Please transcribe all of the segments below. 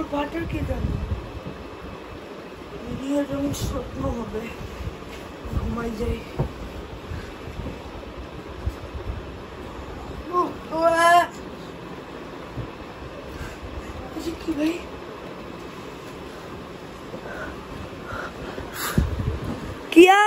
ওর butter কে জানি মিলিয়ে যেমন স্বপ্ন হবে ঘুমাই যাই কি ভাই किया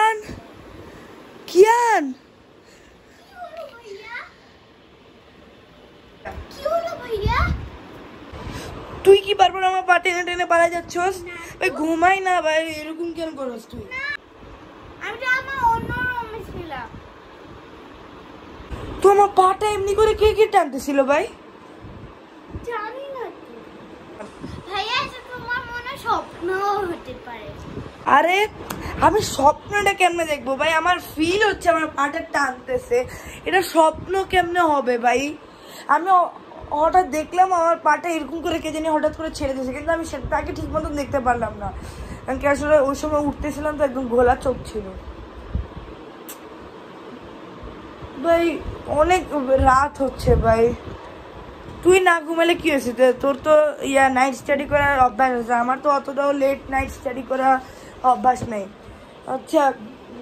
টেনে টেনে পালা যাচ্ছস ভাই ঘুমাই না ভাই এরকম কেন করস তুই আমি তো পাটা এমনি করে কে কে টানতেছিল ভাই জানি না স্বপ্ন হতে আরে আমি স্বপ্নটা কেমনে দেখবো ভাই আমার ফিল হচ্ছে আমার পাটা টানতেছে এটা স্বপ্ন কেমনে হবে ভাই আমি হঠাৎ দেখলাম আমার পাটা এরকম করে কে জানি হঠাৎ করে ছেড়ে দিয়েছে কিন্তু আমি সেটা তাকে ঠিক মতো দেখতে পারলাম না কারণ কি আসলে ওই সময় উঠতেছিলাম তো একদম ঘোলা চোখ ছিল ভাই অনেক রাত হচ্ছে ভাই তুই না ঘুমালে কি হয়েছে তোর তো ইয়া নাইট স্টাডি করার অভ্যাস আছে আমার তো অতটাও লেট নাইট স্টাডি করা অভ্যাস নেই আচ্ছা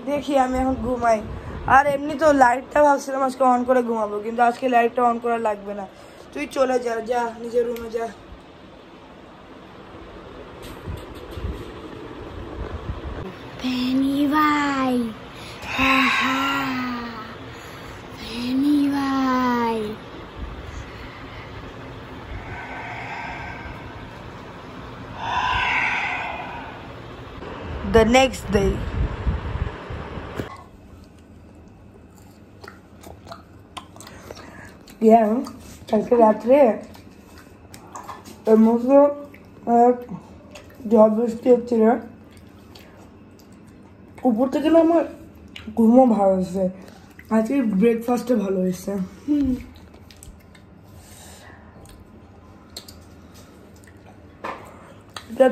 দেখি আমি এখন ঘুমাই আর এমনি তো লাইটটা ভাবছিলাম আজকে অন করে ঘুমাবো কিন্তু আজকে লাইটটা অন করা লাগবে না तु चले যা যা নিজের রুমে যা The next day. Yeah. কালকে রাত্রে এর মধ্যে ঝড় বৃষ্টি হচ্ছিল উপর থেকে না আমার ঘুমও ভালো হয়েছে আজকে ব্রেকফাস্টে ভালো হয়েছে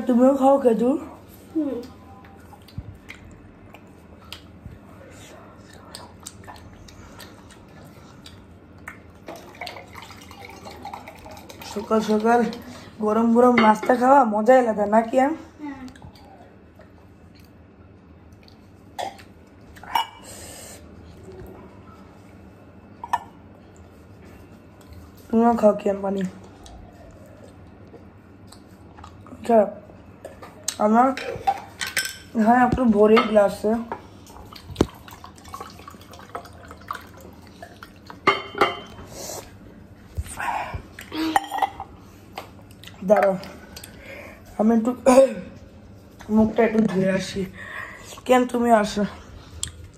তুমিও খাও খেজুর হুম সকাল সকাল গরম গরম নাস্তা খাওয়া মজা আলাদা নাকি আম তুমিও খাও কি পানি আচ্ছা আমার हाँ यहाँ पर बोरे ग्लास है দাঁড়া আমি একটু মুখটা একটু ধুয়ে আসি কেন তুমি আসো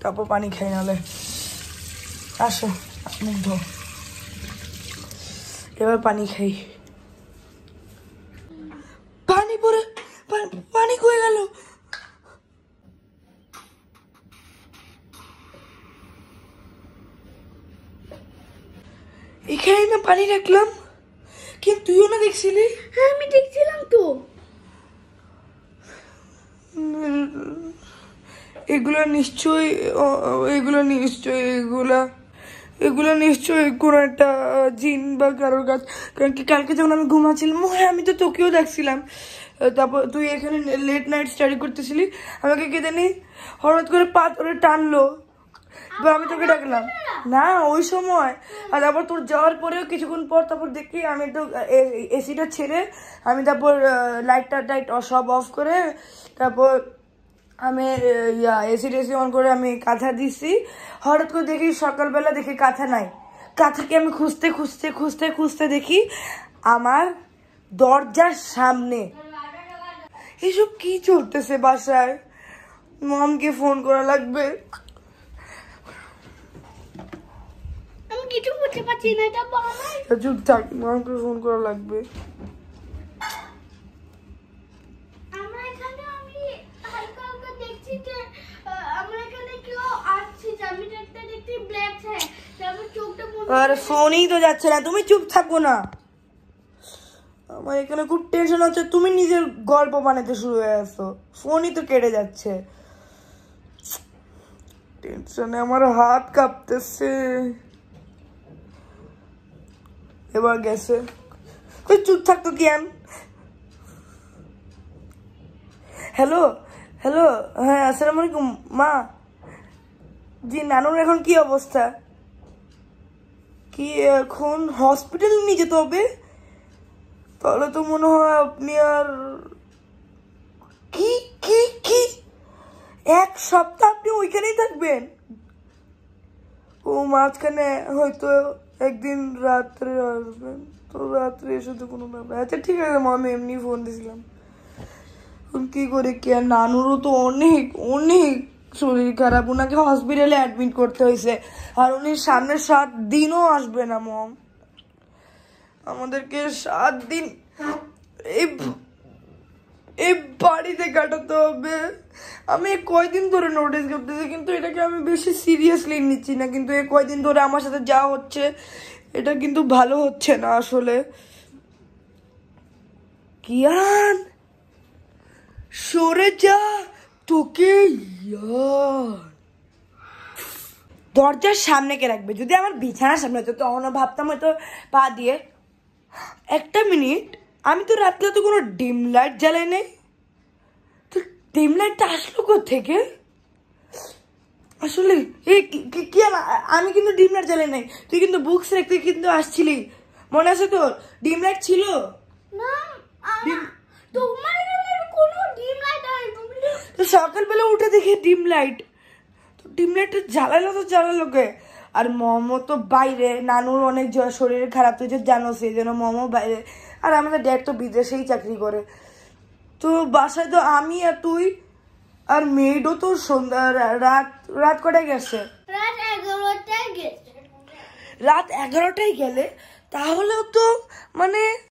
তারপর পানি খাই নালে আসো মুখ ধো এবার পানি খাই পানি পরে পানি কয়ে গেল এখানে না পানি রাখলাম কি তুইও না দেখছিলি হ্যাঁ আমি দেখছিলাম তো এগুলো নিশ্চয়ই এগুলো নিশ্চয়ই এগুলা এগুলো নিশ্চয়ই কোনো একটা জিন বা কারোর কাজ কারণ কি কালকে যখন আমি ঘুমাচ্ছিলাম হ্যাঁ আমি তো তোকেও দেখছিলাম তারপর তুই এখানে লেট নাইট স্টাডি করতেছিলি আমাকে কে জানি হঠাৎ করে পা ধরে টানলো বা আমি তোকে ডাকলাম না ওই সময় আর তারপর তোর যাওয়ার পরেও কিছুক্ষণ পর তারপর দেখি আমি একটু এসিটা ছেড়ে আমি তারপর লাইটটা টাইট সব অফ করে তারপর আমি ইয়া এসি টেসি অন করে আমি কাঁথা দিছি হঠাৎ করে দেখি সকালবেলা দেখি কাঁথা নাই কাঁথাকে আমি খুঁজতে খুঁজতে খুঁজতে খুঁজতে দেখি আমার দরজার সামনে এসব কি চলতেছে বাসায় মমকে ফোন করা লাগবে বলতে পারছি না এটা আমার চুপ থাক মাকে ফোন করা লাগবে আর ফোনই তো যাচ্ছে না তুমি চুপ থাকো না আমার এখানে খুব টেনশন হচ্ছে তুমি নিজের গল্প বানাতে শুরু হয়ে আসো ফোনই তো কেটে যাচ্ছে টেনশনে আমার হাত কাঁপতেছে এবার গেছে তুই চুপ থাকতো কিয়ান হ্যালো হ্যালো হ্যাঁ আসসালাম আলাইকুম মা জি নানুর এখন কি অবস্থা কি এখন হসপিটাল নিয়ে যেতে হবে তাহলে তো মনে হয় আপনি আর কি কি কি এক সপ্তাহ আপনি ওইখানেই থাকবেন ও মাঝখানে হয়তো একদিন রাত্রে আসবেন তো রাত্রে এসে তো কোনো ব্যাপার আচ্ছা ঠিক আছে আমি এমনি ফোন দিয়েছিলাম কী করে কি আর নানুরও তো অনেক অনেক শরীর খারাপ ওনাকে হসপিটালে অ্যাডমিট করতে হয়েছে আর উনি সামনের সাত দিনও আসবে না মম আমাদেরকে সাত দিন এই এই বাড়িতে কাটাতে হবে আমি কয়দিন ধরে নোটিস করতেছি কিন্তু এটাকে আমি বেশি সিরিয়াসলি নিচ্ছি না কিন্তু এই কয়দিন ধরে আমার সাথে যা হচ্ছে এটা কিন্তু ভালো হচ্ছে না আসলে কিয়ান সরে যা তোকে দরজার সামনে কে রাখবে যদি আমার বিছানার সামনে হতো তখনও ভাবতাম হয়তো পা দিয়ে একটা মিনিট আমি তো রাত্রে তো কোনো ডিম লাইট জ্বালাই নেই তো ডিম লাইটটা আসলো থেকে আসলে এ কি আমি কিন্তু ডিম লাইট জ্বালাই নাই তুই কিন্তু বুকস রেখতে কিন্তু আসছিলি মনে আছে তোর ডিম লাইট ছিল ডিম তো সকালবেলা উঠে দেখি ডিম লাইট তো ডিম লাইটটা জ্বালালো তো জ্বালালো কে আর মমো তো বাইরে নানুর অনেক শরীর খারাপ হয়েছে জানো সেই জন্য মমো বাইরে আর আমাদের ড্যাড তো বিদেশেই চাকরি করে তো বাসায় তো আমি আর তুই আর মেয়েডও তো সন্ধ্যা রাত রাত কটায় গেছে রাত এগারোটায় গেলে তাহলেও তো মানে